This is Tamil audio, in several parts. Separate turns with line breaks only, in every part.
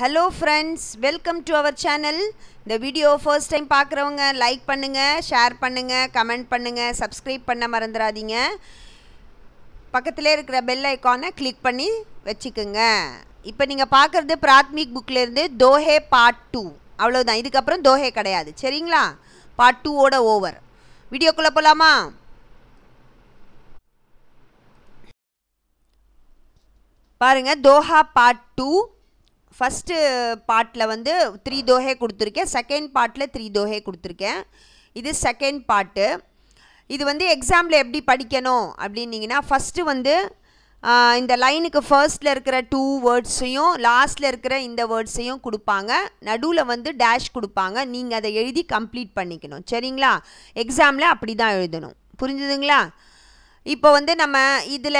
hello friends welcome to our channel இந்த வீடியோ ஃபர்ஸ்ட் டைம் பார்க்குறவங்க லைக் பண்ணுங்கள் ஷேர் பண்ணுங்கள் கமெண்ட் பண்ணுங்கள் சப்ஸ்கிரைப் பண்ண மறந்துடாதீங்க பக்கத்தில் இருக்கிற பெல் ஐக்கானை கிளிக் பண்ணி வச்சுக்கோங்க இப்போ நீங்கள் பார்க்குறது பிராத்மிக் புக்லேருந்து தோஹே பார்ட் டூ அவ்வளோதான் இதுக்கப்புறம் தோஹே கிடையாது சரிங்களா பார்ட் டூவோட ஓவர் வீடியோக்குள்ளே போகலாமா பாருங்கள் தோஹா பார்ட் டூ ஃபஸ்ட்டு பார்ட்டில் வந்து த்ரீ தோஹே கொடுத்துருக்கேன் செகண்ட் பார்ட்டில் த்ரீ தோஹே கொடுத்துருக்கேன் இது செகண்ட் பார்ட்டு இது வந்து எக்ஸாமில் எப்படி படிக்கணும் அப்படின்னீங்கன்னா ஃபஸ்ட்டு வந்து இந்த லைனுக்கு ஃபர்ஸ்ட்டில் இருக்கிற டூ வேர்ட்ஸையும் லாஸ்ட்டில் இருக்கிற இந்த வேர்ட்ஸையும் கொடுப்பாங்க நடுவில் வந்து டேஷ் கொடுப்பாங்க நீங்கள் அதை எழுதி கம்ப்ளீட் பண்ணிக்கணும் சரிங்களா எக்ஸாமில் அப்படி தான் எழுதணும் புரிஞ்சுதுங்களா இப்போ வந்து நம்ம இதில்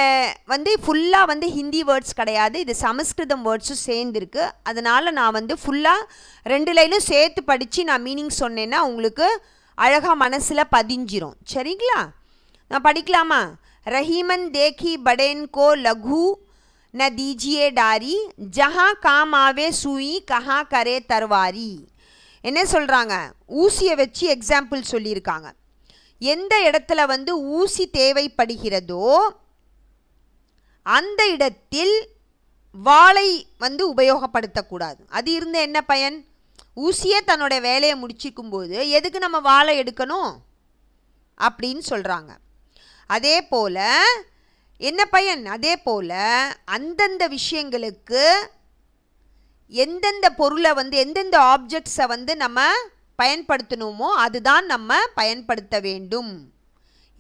வந்து ஃபுல்லாக வந்து ஹிந்தி வேர்ட்ஸ் கிடையாது இது சமஸ்கிருதம் வேர்ட்ஸும் சேர்ந்துருக்கு அதனால் நான் வந்து ஃபுல்லாக ரெண்டு லைனும் சேர்த்து படித்து நான் மீனிங் சொன்னேன்னா உங்களுக்கு அழகாக மனசில் பதிஞ்சிரும் சரிங்களா நான் படிக்கலாமா ரஹீமன் தேகி படேன் கோ லகு ந தீஜியே டாரி ஜஹா காமாவே சூயி கஹா கரே தர்வாரி என்ன சொல்கிறாங்க ஊசியை வச்சு எக்ஸாம்பிள் சொல்லியிருக்காங்க எந்த இடத்துல வந்து ஊசி தேவைப்படுகிறதோ அந்த இடத்தில் வாழை வந்து உபயோகப்படுத்தக்கூடாது அது இருந்த என்ன பயன் ஊசியே தன்னோட வேலையை முடிச்சிக்கும் போது எதுக்கு நம்ம வாழை எடுக்கணும் அப்படின்னு சொல்கிறாங்க அதே போல் என்ன பயன் அதே போல் அந்தந்த விஷயங்களுக்கு எந்தெந்த பொருளை வந்து எந்தெந்த ஆப்ஜெக்ட்ஸை வந்து நம்ம பயன்படுத்தணுமோ அதுதான் நம்ம பயன்படுத்த வேண்டும்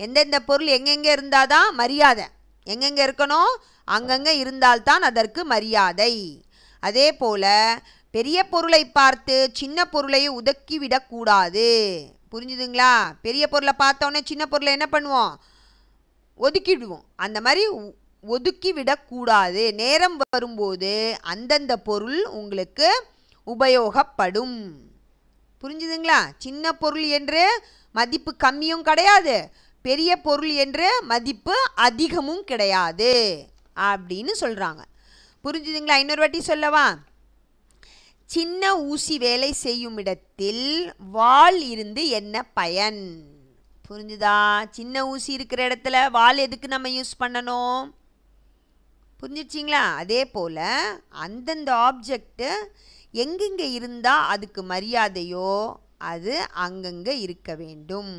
எந்தெந்த பொருள் எங்கெங்கே இருந்தால் தான் மரியாதை எங்கெங்கே இருக்கணும் அங்கங்கே இருந்தால்தான் அதற்கு மரியாதை அதே போல் பெரிய பொருளை பார்த்து சின்ன பொருளை உதக்கிவிடக்கூடாது விடக்கூடாது புரிஞ்சுதுங்களா பெரிய பொருளை பார்த்தோன்னே சின்ன பொருளை என்ன பண்ணுவோம் ஒதுக்கிடுவோம் அந்த மாதிரி ஒதுக்கி விடக்கூடாது நேரம் வரும்போது அந்தந்த பொருள் உங்களுக்கு உபயோகப்படும் புரிஞ்சுதுங்களா சின்ன பொருள் என்று மதிப்பு கம்மியும் கிடையாது பெரிய பொருள் என்று மதிப்பு அதிகமும் கிடையாது அப்படின்னு சொல்கிறாங்க புரிஞ்சுதுங்களா இன்னொரு வாட்டி சொல்லவா சின்ன ஊசி வேலை செய்யும் இடத்தில் வால் இருந்து என்ன பயன் புரிஞ்சுதா சின்ன ஊசி இருக்கிற இடத்துல வால் எதுக்கு நம்ம யூஸ் பண்ணணும் புரிஞ்சிச்சிங்களா அதே போல் அந்தந்த ஆப்ஜெக்ட்டு எங்கெங்கே இருந்தால் அதுக்கு மரியாதையோ அது அங்கங்கே இருக்க வேண்டும்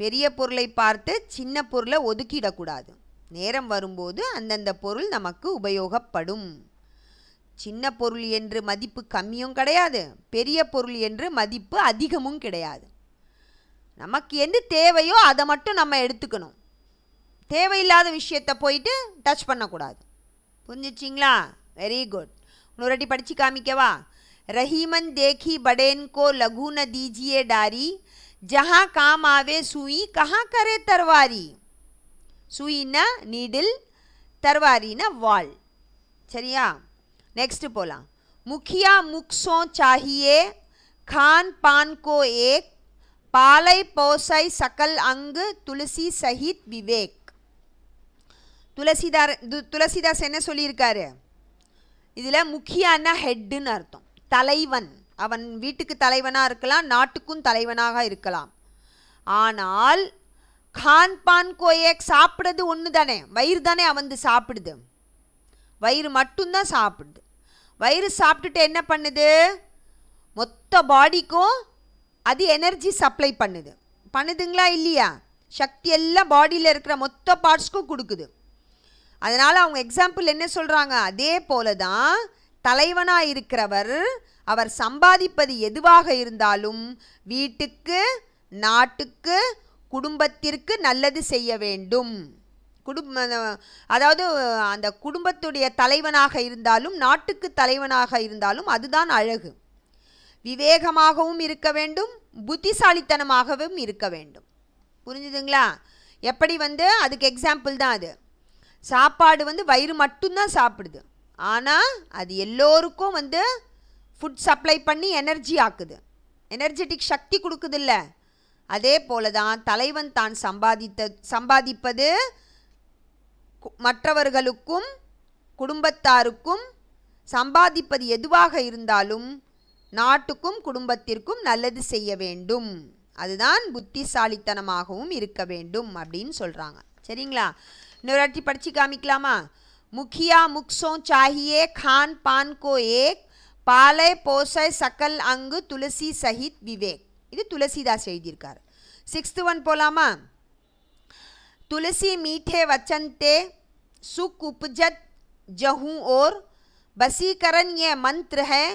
பெரிய பொருளை பார்த்து சின்ன பொருளை ஒதுக்கிடக்கூடாது நேரம் வரும்போது அந்தந்த பொருள் நமக்கு உபயோகப்படும் சின்ன பொருள் என்று மதிப்பு கம்மியும் கிடையாது பெரிய பொருள் என்று மதிப்பு அதிகமும் கிடையாது நமக்கு எது தேவையோ அதை மட்டும் நம்ம எடுத்துக்கணும் தேவையில்லாத விஷயத்தை போயிட்டு டச் பண்ணக்கூடாது புரிஞ்சிச்சிங்களா வெரி குட் उन्होंने के केवा रहीमन देखी बड़ेन को लघु न दीजिए डारी जहाँ काम आवे सुई कहाँ करे तरवारी सुई சுய் ந तरवारी தர்வாரின वॉल चलिया नेक्स्ट बोला मुखिया முக்ஸோ चाहिए खान पान को एक पालय पोसई सकल अंग तुलसी सहित विवेक तुलसीदार तुलसीदास என்ன சொல்லியிருக்காரு இதில் முக்கியான ஹெட்டுன்னு அர்த்தம் தலைவன் அவன் வீட்டுக்கு தலைவனாக இருக்கலாம் நாட்டுக்கும் தலைவனாக இருக்கலாம் ஆனால் கான் பான் கோயேக் சாப்பிட்றது ஒன்று தானே வயிறு தானே வந்து சாப்பிடுது வயிறு மட்டும்தான் சாப்பிடுது வயிறு சாப்பிட்டுட்டு என்ன பண்ணுது மொத்த பாடிக்கும் அது எனர்ஜி சப்ளை பண்ணுது பண்ணுதுங்களா இல்லையா சக்தி எல்லாம் பாடியில் இருக்கிற மொத்த பார்ட்ஸ்க்கும் கொடுக்குது அதனால் அவங்க எக்ஸாம்பிள் என்ன சொல்கிறாங்க அதே போல தான் தலைவனாக இருக்கிறவர் அவர் சம்பாதிப்பது எதுவாக இருந்தாலும் வீட்டுக்கு நாட்டுக்கு குடும்பத்திற்கு நல்லது செய்ய வேண்டும் குடும்ப அதாவது அந்த குடும்பத்துடைய தலைவனாக இருந்தாலும் நாட்டுக்கு தலைவனாக இருந்தாலும் அதுதான் அழகு விவேகமாகவும் இருக்க வேண்டும் புத்திசாலித்தனமாகவும் இருக்க வேண்டும் புரிஞ்சுதுங்களா எப்படி வந்து அதுக்கு எக்ஸாம்பிள் தான் அது சாப்பாடு வந்து வயிறு மட்டும்தான் சாப்பிடுது ஆனால் அது எல்லோருக்கும் வந்து ஃபுட் சப்ளை பண்ணி எனர்ஜி ஆக்குது எனர்ஜெட்டிக் சக்தி கொடுக்குதில்ல அதே போல தான் தலைவன் தான் சம்பாதித்த சம்பாதிப்பது மற்றவர்களுக்கும் குடும்பத்தாருக்கும் சம்பாதிப்பது எதுவாக இருந்தாலும் நாட்டுக்கும் குடும்பத்திற்கும் நல்லது செய்ய வேண்டும் அதுதான் புத்திசாலித்தனமாகவும் இருக்க வேண்டும் அப்படின்னு சொல்கிறாங்க சரிங்களா नवरात्रि पर्ची का मिकलामा मुखिया मुक्सों चाहिए खान पान को एक पाले पोसे सकल अंग तुलसी सहित विवेक इधर तुलसीदास तुलसी मीठे वचनते सुख उपजत जहूँ और बसीकरण ये मंत्र है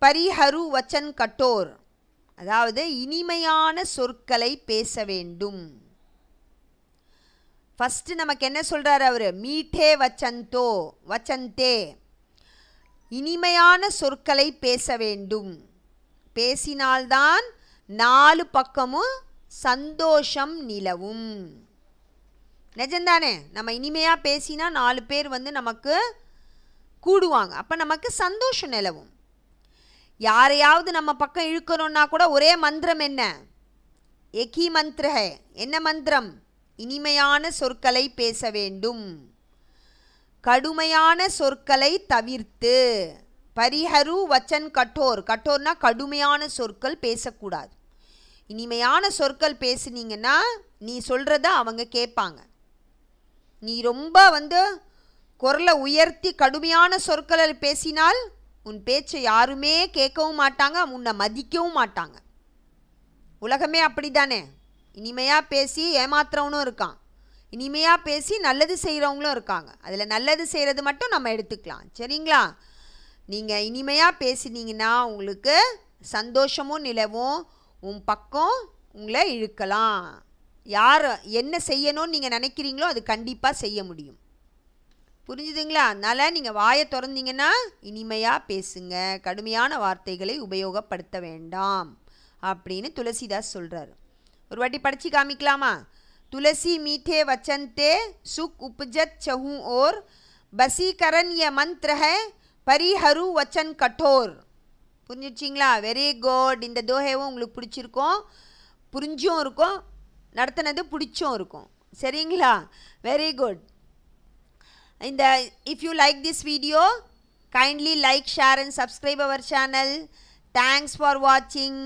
परिहरु वचन कठोर अदावदे इनिमयान सुरकलाई ஃபஸ்ட்டு நமக்கு என்ன சொல்கிறார் அவர் மீட்டே வச்சந்தோ வச்சந்தே இனிமையான சொற்களை பேச வேண்டும் பேசினால்தான் நாலு பக்கமும் சந்தோஷம் நிலவும் நிஜம்தானே நம்ம இனிமையாக பேசினா நாலு பேர் வந்து நமக்கு கூடுவாங்க அப்போ நமக்கு சந்தோஷம் நிலவும் யாரையாவது நம்ம பக்கம் இழுக்கணுன்னா கூட ஒரே மந்திரம் என்ன எகி மந்திர என்ன மந்திரம் இனிமையான சொற்களை பேச வேண்டும் கடுமையான சொற்களை தவிர்த்து பரிஹரு வச்சன் கட்டோர் கட்டோர்னா கடுமையான சொற்கள் பேசக்கூடாது இனிமையான சொற்கள் பேசுனீங்கன்னா நீ சொல்கிறத அவங்க கேட்பாங்க நீ ரொம்ப வந்து குரலை உயர்த்தி கடுமையான சொற்களை பேசினால் உன் பேச்சை யாருமே கேட்கவும் மாட்டாங்க உன்னை மதிக்கவும் மாட்டாங்க உலகமே அப்படி தானே இனிமையாக பேசி ஏமாத்துறவனும் இருக்கான் இனிமையாக பேசி நல்லது செய்கிறவங்களும் இருக்காங்க அதில் நல்லது செய்கிறது மட்டும் நம்ம எடுத்துக்கலாம் சரிங்களா நீங்கள் இனிமையாக பேசினீங்கன்னா உங்களுக்கு சந்தோஷமும் நிலவும் உன் பக்கம் உங்களை இழுக்கலாம் யார் என்ன செய்யணும்னு நீங்கள் நினைக்கிறீங்களோ அது கண்டிப்பாக செய்ய முடியும் புரிஞ்சுதுங்களா அதனால் நீங்கள் வாயை திறந்தீங்கன்னா இனிமையாக பேசுங்க கடுமையான வார்த்தைகளை உபயோகப்படுத்த வேண்டாம் அப்படின்னு துளசிதாஸ் சொல்கிறார் ஒரு வாட்டி படித்து காமிக்கலாமா துளசி மீட்டே वचन ते सुख उपजत चहू और வசீகரன் ய பரிஹரு வச்சன் கட்டோர் புரிஞ்சிச்சிங்களா வெரி குட் இந்த தோஹேவும் உங்களுக்கு பிடிச்சிருக்கும் புரிஞ்சும் இருக்கும் நடத்தினது பிடிச்சும் இருக்கும் சரிங்களா வெரி குட் இந்த if you like this video kindly like share and subscribe our channel thanks for watching